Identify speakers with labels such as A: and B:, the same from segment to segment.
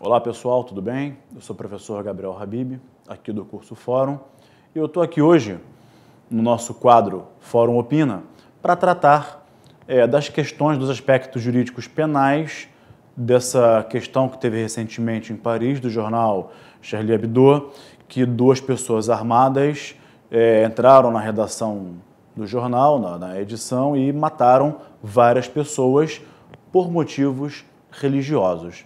A: Olá pessoal, tudo bem? Eu sou o professor Gabriel Habib, aqui do curso Fórum, e eu estou aqui hoje no nosso quadro Fórum Opina para tratar é, das questões dos aspectos jurídicos penais dessa questão que teve recentemente em Paris, do jornal Charlie Hebdo, que duas pessoas armadas é, entraram na redação do jornal, na, na edição, e mataram várias pessoas por motivos religiosos.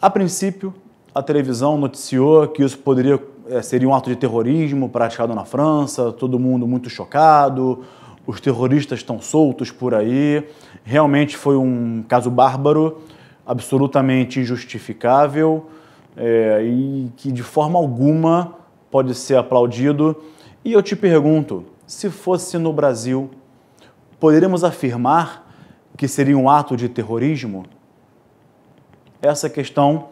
A: A princípio, a televisão noticiou que isso poderia é, seria um ato de terrorismo praticado na França, todo mundo muito chocado, os terroristas estão soltos por aí. Realmente foi um caso bárbaro, absolutamente injustificável é, e que de forma alguma pode ser aplaudido. E eu te pergunto, se fosse no Brasil, poderíamos afirmar que seria um ato de terrorismo? essa questão,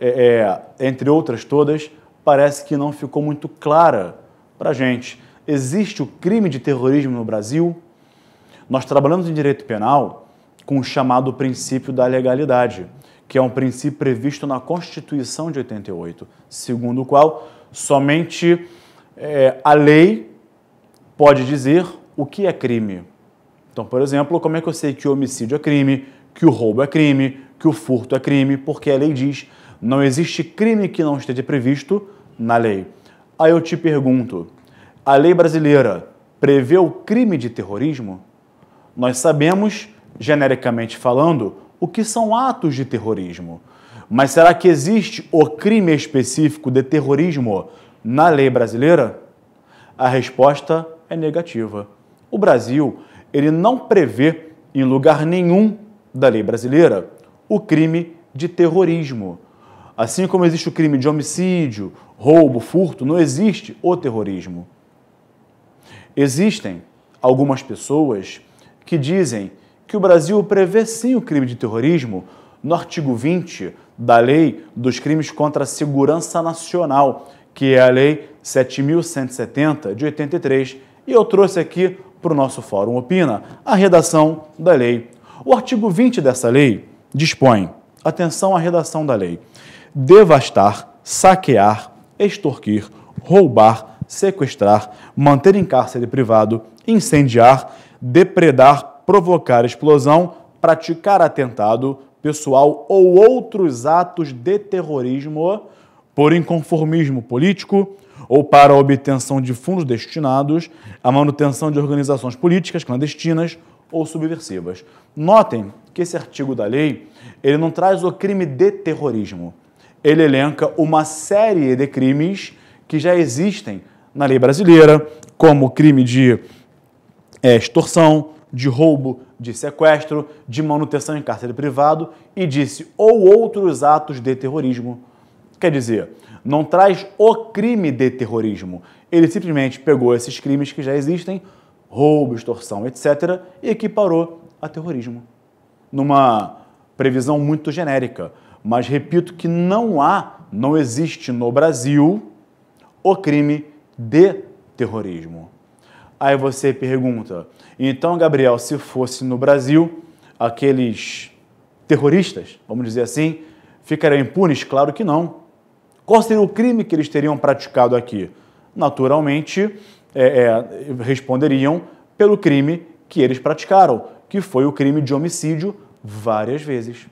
A: é, é, entre outras todas, parece que não ficou muito clara para a gente. Existe o crime de terrorismo no Brasil? Nós trabalhamos em direito penal com o chamado princípio da legalidade, que é um princípio previsto na Constituição de 88, segundo o qual somente é, a lei pode dizer o que é crime. Então, por exemplo, como é que eu sei que o homicídio é crime, que o roubo é crime, que o furto é crime, porque a lei diz não existe crime que não esteja previsto na lei. Aí eu te pergunto, a lei brasileira prevê o crime de terrorismo? Nós sabemos, genericamente falando, o que são atos de terrorismo. Mas será que existe o crime específico de terrorismo na lei brasileira? A resposta é negativa. O Brasil, ele não prevê em lugar nenhum da lei brasileira o crime de terrorismo. Assim como existe o crime de homicídio, roubo, furto, não existe o terrorismo. Existem algumas pessoas que dizem que o Brasil prevê sim o crime de terrorismo no artigo 20 da Lei dos Crimes contra a Segurança Nacional, que é a Lei 7.170 de 83, e eu trouxe aqui para o nosso Fórum Opina a redação da lei. O artigo 20 dessa lei dispõe, atenção à redação da lei, devastar, saquear, extorquir, roubar, sequestrar, manter em cárcere privado, incendiar, depredar, provocar explosão, praticar atentado pessoal ou outros atos de terrorismo por inconformismo político ou para a obtenção de fundos destinados à manutenção de organizações políticas clandestinas ou subversivas. Notem que esse artigo da lei, ele não traz o crime de terrorismo. Ele elenca uma série de crimes que já existem na lei brasileira, como crime de é, extorsão, de roubo, de sequestro, de manutenção em cárcere privado e disse ou outros atos de terrorismo. Quer dizer, não traz o crime de terrorismo. Ele simplesmente pegou esses crimes que já existem, roubo, extorsão, etc., e equiparou a terrorismo. Numa previsão muito genérica. Mas repito que não há, não existe no Brasil o crime de terrorismo. Aí você pergunta, então, Gabriel, se fosse no Brasil, aqueles terroristas, vamos dizer assim, ficariam impunes? Claro que não. Qual seria o crime que eles teriam praticado aqui? Naturalmente, é, é, responderiam pelo crime que eles praticaram, que foi o crime de homicídio várias vezes.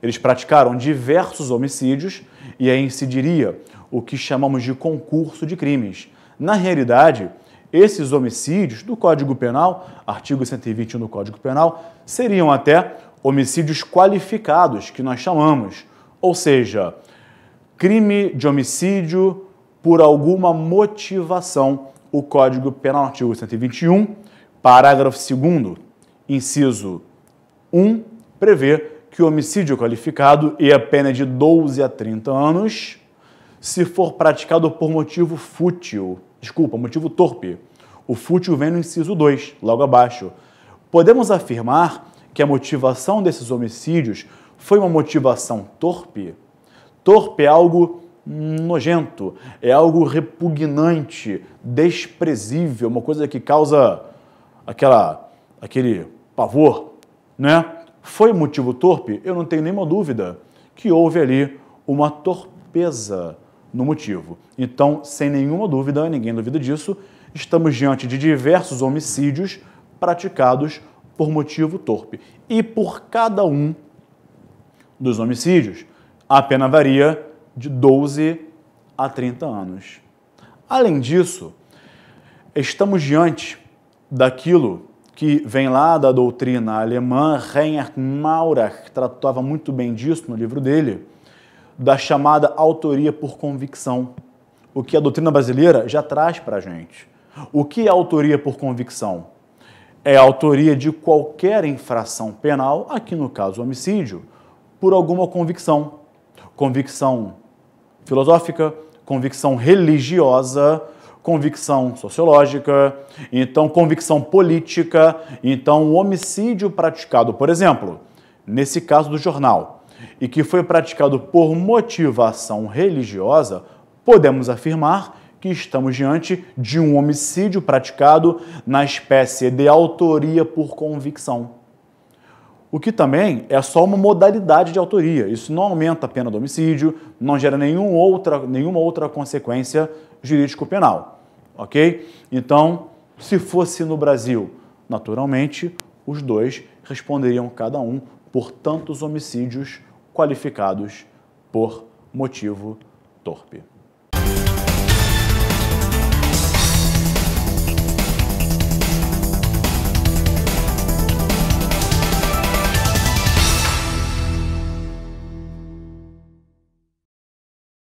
A: Eles praticaram diversos homicídios e aí incidiria o que chamamos de concurso de crimes. Na realidade, esses homicídios do Código Penal, artigo 121 do Código Penal, seriam até homicídios qualificados, que nós chamamos, ou seja, crime de homicídio por alguma motivação o Código Penal, artigo 121, parágrafo 2, inciso 1, prevê que o homicídio qualificado e a pena de 12 a 30 anos se for praticado por motivo fútil. Desculpa, motivo torpe. O fútil vem no inciso 2, logo abaixo. Podemos afirmar que a motivação desses homicídios foi uma motivação torpe? Torpe é algo nojento, é algo repugnante, desprezível, uma coisa que causa aquela, aquele pavor, né? Foi motivo torpe? Eu não tenho nenhuma dúvida que houve ali uma torpeza no motivo. Então, sem nenhuma dúvida, ninguém duvida disso, estamos diante de diversos homicídios praticados por motivo torpe. E por cada um dos homicídios, a pena varia de 12 a 30 anos. Além disso, estamos diante daquilo que vem lá da doutrina alemã, Reinhard Maurer, que tratava muito bem disso no livro dele, da chamada autoria por convicção, o que a doutrina brasileira já traz para a gente. O que é autoria por convicção? É a autoria de qualquer infração penal, aqui no caso homicídio, por alguma convicção. Convicção filosófica, convicção religiosa, convicção sociológica, então convicção política, então o homicídio praticado, por exemplo, nesse caso do jornal, e que foi praticado por motivação religiosa, podemos afirmar que estamos diante de um homicídio praticado na espécie de autoria por convicção. O que também é só uma modalidade de autoria. Isso não aumenta a pena do homicídio, não gera nenhum outra, nenhuma outra consequência jurídico-penal. Ok? Então, se fosse no Brasil, naturalmente, os dois responderiam cada um por tantos homicídios qualificados por motivo torpe.